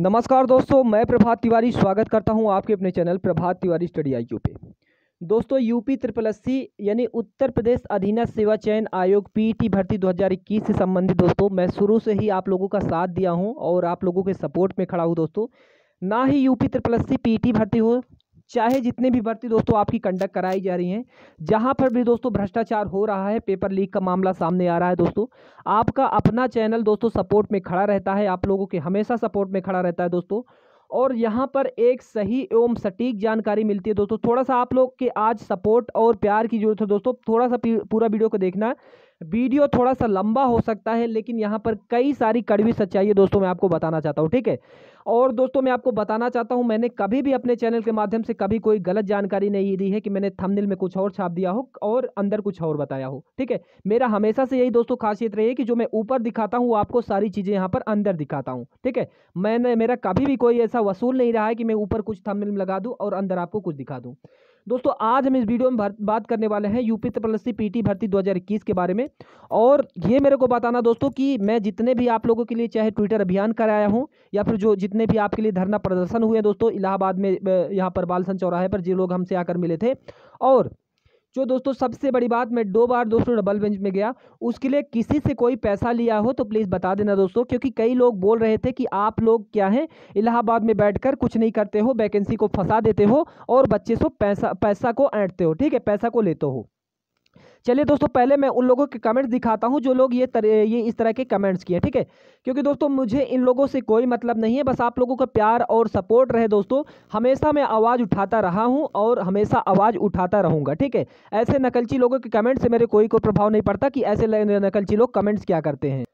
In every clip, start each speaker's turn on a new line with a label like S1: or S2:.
S1: नमस्कार दोस्तों मैं प्रभात तिवारी स्वागत करता हूं आपके अपने चैनल प्रभात तिवारी स्टडी आई पे दोस्तों यूपी त्रिपल एस यानी उत्तर प्रदेश अधीन सेवा चयन आयोग पीटी भर्ती 2021 से संबंधित दोस्तों मैं शुरू से ही आप लोगों का साथ दिया हूं और आप लोगों के सपोर्ट में खड़ा हूं दोस्तों ना ही यूपी त्रिपल एस सी भर्ती हो चाहे जितने भी भर्ती दोस्तों आपकी कंडक्ट कराई जा रही हैं जहां पर भी दोस्तों भ्रष्टाचार हो रहा है पेपर लीक का मामला सामने आ रहा है दोस्तों आपका अपना चैनल दोस्तों सपोर्ट में खड़ा रहता है आप लोगों के हमेशा सपोर्ट में खड़ा रहता है दोस्तों और यहाँ पर एक सही एवं सटीक जानकारी मिलती है दोस्तों थोड़ा सा आप लोग के आज सपोर्ट और प्यार की जरूरत है दोस्तों थोड़ा सा पूरा वीडियो को देखना वीडियो थोड़ा सा लंबा हो सकता है लेकिन यहाँ पर कई सारी कड़वी सच्चाई है दोस्तों मैं आपको बताना चाहता हूँ ठीक है और दोस्तों मैं आपको बताना चाहता हूँ मैंने कभी भी अपने चैनल के माध्यम से कभी कोई गलत जानकारी नहीं दी है कि मैंने थंबनेल में कुछ और छाप दिया हो और अंदर कुछ और बताया हो ठीक है मेरा हमेशा से यही दोस्तों खासियत रही है कि जो मैं ऊपर दिखाता हूँ वो आपको सारी चीज़ें यहाँ पर अंदर दिखाता हूँ ठीक है मैंने मेरा कभी भी कोई ऐसा वसूल नहीं रहा है कि मैं ऊपर कुछ थमनिल लगा दूँ और अंदर आपको कुछ दिखा दूँ दोस्तों आज हम इस वीडियो में बात करने वाले हैं यूपी ट्रिपल पी पीटी भर्ती 2021 के बारे में और ये मेरे को बताना दोस्तों कि मैं जितने भी आप लोगों के लिए चाहे ट्विटर अभियान कराया हूँ या फिर जो जितने भी आपके लिए धरना प्रदर्शन हुए दोस्तों इलाहाबाद में यहाँ पर बालसन चौराहे पर जो लोग हमसे आकर मिले थे और जो दोस्तों सबसे बड़ी बात मैं दो बार दोस्तों डबल बेंच में गया उसके लिए किसी से कोई पैसा लिया हो तो प्लीज़ बता देना दोस्तों क्योंकि कई लोग बोल रहे थे कि आप लोग क्या हैं इलाहाबाद में बैठकर कुछ नहीं करते हो वैकेंसी को फंसा देते हो और बच्चे से पैसा पैसा को ऐंटते हो ठीक है पैसा को लेते हो चलिए दोस्तों पहले मैं उन लोगों के कमेंट्स दिखाता हूँ जो लोग ये तर, ये इस तरह के कमेंट्स किए ठीक है क्योंकि दोस्तों मुझे इन लोगों से कोई मतलब नहीं है बस आप लोगों का प्यार और सपोर्ट रहे दोस्तों हमेशा मैं आवाज़ उठाता रहा हूँ और हमेशा आवाज़ उठाता रहूँगा ठीक है ऐसे नकलची लोगों के कमेंट से मेरे कोई को प्रभाव नहीं पड़ता कि ऐसे नकलची लोग कमेंट्स क्या करते हैं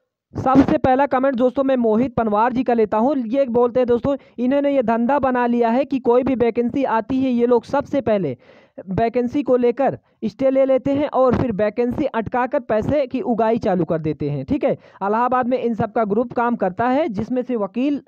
S1: सबसे पहला कमेंट दोस्तों मैं मोहित पनवार जी का लेता हूँ ये बोलते हैं दोस्तों इन्होंने ये धंधा बना लिया है कि कोई भी वैकेंसी आती है ये लोग सबसे पहले वैकेंसी को लेकर स्टे ले लेते हैं और फिर वैकेंसी अटकाकर पैसे की उगाई चालू कर देते हैं ठीक है अलाहाबाद में इन सब का ग्रुप काम करता है जिसमें से वकील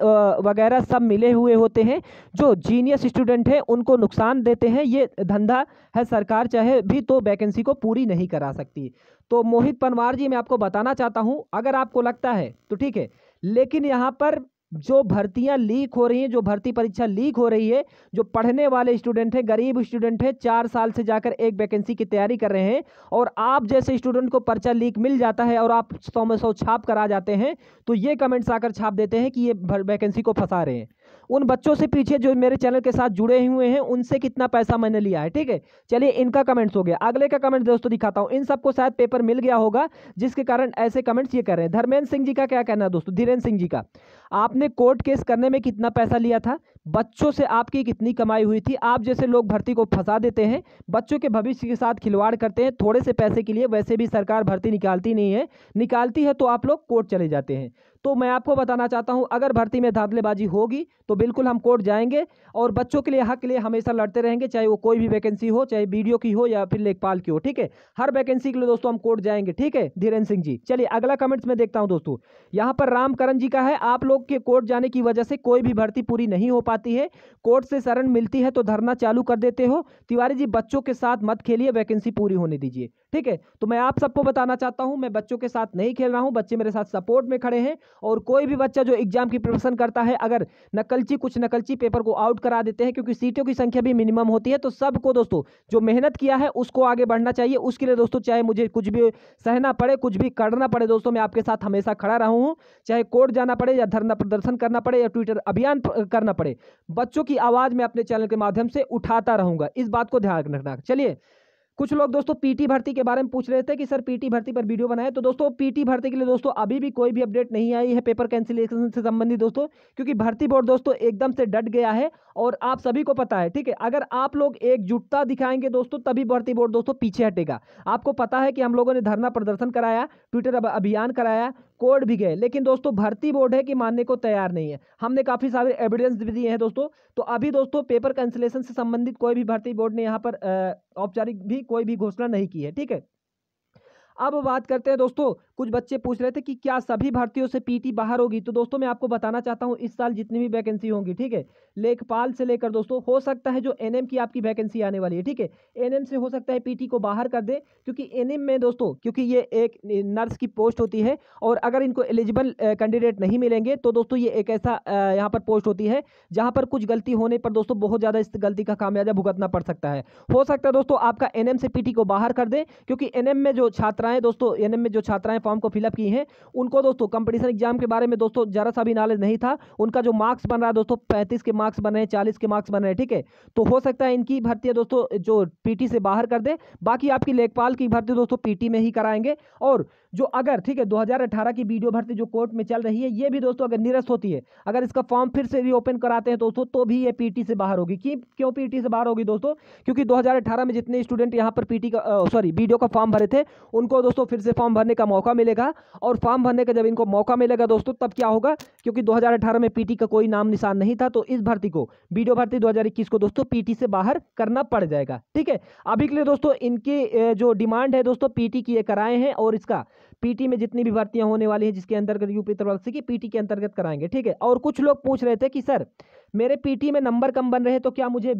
S1: वगैरह सब मिले हुए होते हैं जो जीनियस स्टूडेंट हैं उनको नुकसान देते हैं ये धंधा है सरकार चाहे भी तो वैकेंसी को पूरी नहीं करा सकती तो मोहित पनवार जी मैं आपको बताना चाहता हूँ अगर आपको लगता है तो ठीक है लेकिन यहाँ पर जो भर्तियां लीक हो रही हैं जो भर्ती परीक्षा लीक हो रही है जो पढ़ने वाले स्टूडेंट हैं गरीब स्टूडेंट हैं चार साल से जाकर एक वैकेंसी की तैयारी कर रहे हैं और आप जैसे स्टूडेंट को पर्चा लीक मिल जाता है और आप सौ में सौ छाप कर आ जाते हैं तो ये कमेंट्स आकर छाप देते हैं कि ये वैकेंसी को फंसा रहे हैं उन बच्चों से पीछे जो मेरे चैनल के साथ जुड़े हुए हैं उनसे कितना पैसा मैंने लिया है ठीक है चलिए इनका कमेंट्स हो गया अगले का कमेंट दोस्तों दिखाता हूँ इन सबको शायद पेपर मिल गया होगा जिसके कारण ऐसे कमेंट्स ये कर रहे हैं धर्मेंद्र सिंह जी का क्या कहना है दोस्तों धीरेन्द्र सिंह जी का आपने आपने कोर्ट केस करने में कितना पैसा लिया था बच्चों से आपकी कितनी कमाई हुई थी आप जैसे लोग भर्ती को फंसा देते हैं बच्चों के भविष्य के साथ खिलवाड़ करते हैं थोड़े से पैसे के लिए वैसे भी सरकार भर्ती निकालती नहीं है निकालती है तो आप लोग कोर्ट चले जाते हैं तो मैं आपको बताना चाहता हूँ अगर भर्ती में धांधलेबाजी होगी तो बिल्कुल हम कोर्ट जाएंगे और बच्चों के लिए हक के लिए हमेशा लड़ते रहेंगे चाहे वो कोई भी वैकेंसी हो चाहे बी की हो या फिर लेखपाल की हो ठीक है हर वैकेंसी के लिए दोस्तों हम कोर्ट जाएंगे ठीक है धीरेन्द्र सिंह जी चलिए अगला कमेंट्स में देखता हूँ दोस्तों यहाँ पर रामकरण जी का है आप लोग के कोर्ट जाने की वजह से कोई भी भर्ती पूरी नहीं हो पाती है कोर्ट से शरण मिलती है तो धरना चालू कर देते हो तिवारी जी बच्चों के साथ मत खेलिए वैकेंसी पूरी होने दीजिए ठीक है तो मैं आप सबको बताना चाहता हूँ मैं बच्चों के साथ नहीं खेल रहा हूँ बच्चे मेरे साथ सपोर्ट में खड़े हैं और कोई भी बच्चा जो एग्जाम की प्रिपरेशन करता है अगर नकलची कुछ नकलची पेपर को आउट करा देते हैं क्योंकि सीटों की संख्या भी मिनिमम होती है तो सबको दोस्तों जो मेहनत किया है उसको आगे बढ़ना चाहिए उसके लिए दोस्तों चाहे मुझे कुछ भी सहना पड़े कुछ भी करना पड़े दोस्तों मैं आपके साथ हमेशा खड़ा रहा हूँ चाहे कोर्ट जाना पड़े या धरना प्रदर्शन करना पड़े या ट्विटर अभियान करना पड़े बच्चों की आवाज़ मैं अपने चैनल के माध्यम से उठाता रहूँगा इस बात को ध्यान रखना चलिए कुछ लोग दोस्तों पीटी भर्ती के बारे में पूछ रहे थे कि सर पीटी भर्ती पर वीडियो बनाए तो दोस्तों पीटी भर्ती के लिए दोस्तों अभी भी कोई भी अपडेट नहीं आई है पेपर कैंसिलेशन से संबंधित दोस्तों क्योंकि भर्ती बोर्ड दोस्तों एकदम से डट गया है और आप सभी को पता है ठीक है अगर आप लोग एकजुटता दिखाएंगे दोस्तों तभी भर्ती बोर्ड दोस्तों पीछे हटेगा आपको पता है कि हम लोगों ने धरना प्रदर्शन कराया ट्विटर अभियान कराया कोर्ट भी गए लेकिन दोस्तों भर्ती बोर्ड है कि मानने को तैयार नहीं है हमने काफ़ी सारे एविडेंस भी दिए हैं दोस्तों तो अभी दोस्तों पेपर कैंसिलेशन से संबंधित कोई भी भर्ती बोर्ड ने यहाँ पर औपचारिक भी कोई भी घोषणा नहीं की है ठीक है अब बात करते हैं दोस्तों कुछ बच्चे पूछ रहे थे कि क्या सभी भर्तियों से पीटी बाहर होगी तो दोस्तों मैं आपको बताना चाहता हूँ इस साल जितनी भी वैकेंसी होंगी ठीक है लेखपाल से लेकर दोस्तों हो सकता है जो एनएम की आपकी वैकेंसी आने वाली है ठीक है एनएम से हो सकता है पीटी को बाहर कर दे क्योंकि एनएम में दोस्तों क्योंकि ये एक नर्स की पोस्ट होती है और अगर इनको एलिजिबल कैंडिडेट नहीं मिलेंगे तो दोस्तों ये एक ऐसा यहाँ पर पोस्ट होती है जहाँ पर कुछ गलती होने पर दोस्तों बहुत ज़्यादा इस गलती का कामयाजा भुगतना पड़ सकता है हो सकता है दोस्तों आपका एन से पी को बाहर कर दे क्योंकि एन में जो छात्रा छात्राएं दोस्तों एन में जो छात्राएं फॉर्म को फिलअप की हैं उनको दोस्तों कंपटीशन एग्जाम के बारे में दोस्तों जरा सा भी नॉलेज नहीं था उनका जो मार्क्स बन रहा है दोस्तों पैंतीस के मार्क्स बन रहे हैं चालीस के मार्क्स बन रहे हैं ठीक है तो हो सकता है इनकी भर्ती दोस्तों जो पी से बाहर कर दे बाकी आपकी लेखपाल की भर्ती दोस्तों पी में ही कराएंगे और जो अगर ठीक है 2018 की वीडियो भर्ती जो कोर्ट में चल रही है ये भी दोस्तों अगर निरस्त होती है अगर इसका फॉर्म फिर से रीओपन कराते हैं दोस्तों तो भी ये पीटी से बाहर होगी कि क्यों पीटी से बाहर होगी दोस्तों क्योंकि 2018 में जितने स्टूडेंट यहां पर पीटी का सॉरी वीडियो का फॉर्म भरे थे उनको इनको दोस्तों फिर से फॉर्म भरने का मौका मिलेगा और फॉर्म भरने का जब इनको मौका मिलेगा दोस्तों तब क्या होगा क्योंकि 2018 में पीटी का कोई नाम निशान नहीं था तो इस भर्ती को बीडीओ भर्ती 2021 को दोस्तों पीटी से बाहर करना पड़ जाएगा ठीक है अभी के लिए दोस्तों इनकी जो डिमांड है दोस्तों पीटी की ये कराए हैं और इसका पीटी में जितनी भी भर्तियां होने वाली हैं जिसके अंतर्गत यूपी से की पीटी के अंतर्गत कराएंगे ठीक है और कुछ लोग पूछ रहे थे कि सर मेरे पीटी में नंबर कम बन रहे तो क्या मुझे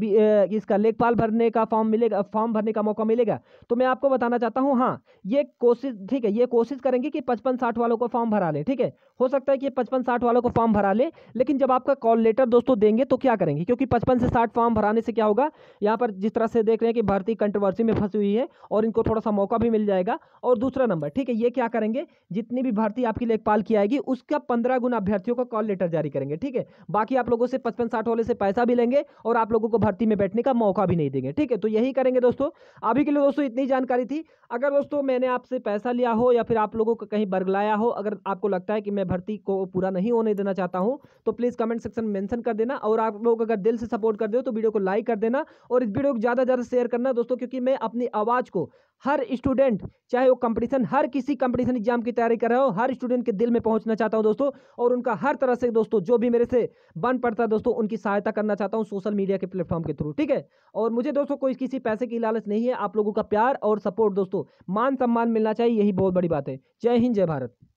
S1: इसका लेखपाल भरने का फॉर्म मिलेगा फॉर्म भरने का मौका मिलेगा तो मैं आपको बताना चाहता हूँ हाँ ये कोशिश ठीक है ये कोशिश करेंगे कि पचपन साठ वालों को फॉर्म भरा लें ठीक है हो सकता है कि पचपन साठ वालों को फॉर्म भरा लें लेकिन जब आपका कॉल लेटर दोस्तों देंगे तो क्या करेंगे क्योंकि पचपन से साठ फॉर्म भराने से क्या होगा यहाँ पर जिस तरह से देख रहे हैं कि भारतीय कंट्रोवर्सी में फंसी हुई है और इनको थोड़ा सा मौका भी मिल जाएगा और दूसरा नंबर ठीक है ये क्या क्या करेंगे जितनी भी भर्ती आपकी लेखपाल की आएगी उसका पंद्रह गुना अभ्यर्थियों को कॉल लेटर जारी करेंगे ठीक है बाकी आप लोगों से पचपन साठ वाले से पैसा भी लेंगे और आप लोगों को भर्ती में बैठने का मौका भी नहीं देंगे ठीक है तो यही करेंगे दोस्तों अभी के लिए दोस्तों इतनी जानकारी थी अगर दोस्तों मैंने आपसे पैसा लिया हो या फिर आप लोगों को कहीं बरगलाया हो अगर आपको लगता है कि मैं भर्ती को पूरा नहीं होने देना चाहता हूँ तो प्लीज़ कमेंट सेक्शन में मेंशन कर देना और आप लोग अगर दिल से सपोर्ट कर दे तो वीडियो को लाइक कर देना और इस वीडियो को ज़्यादा ज़्यादा शेयर करना दोस्तों क्योंकि मैं अपनी आवाज़ को हर स्टूडेंट चाहे वो कंपटीशन हर किसी कंपटीशन एग्जाम की तैयारी कर रहे हो हर स्टूडेंट के दिल में पहुंचना चाहता हूं दोस्तों और उनका हर तरह से दोस्तों जो भी मेरे से बन पड़ता है दोस्तों उनकी सहायता करना चाहता हूं सोशल मीडिया के प्लेटफॉर्म के थ्रू ठीक है और मुझे दोस्तों कोई किसी पैसे की लालच नहीं है आप लोगों का प्यार और सपोर्ट दोस्तों मान सम्मान मिलना चाहिए यही बहुत बड़ी बात है जय हिंद जय भारत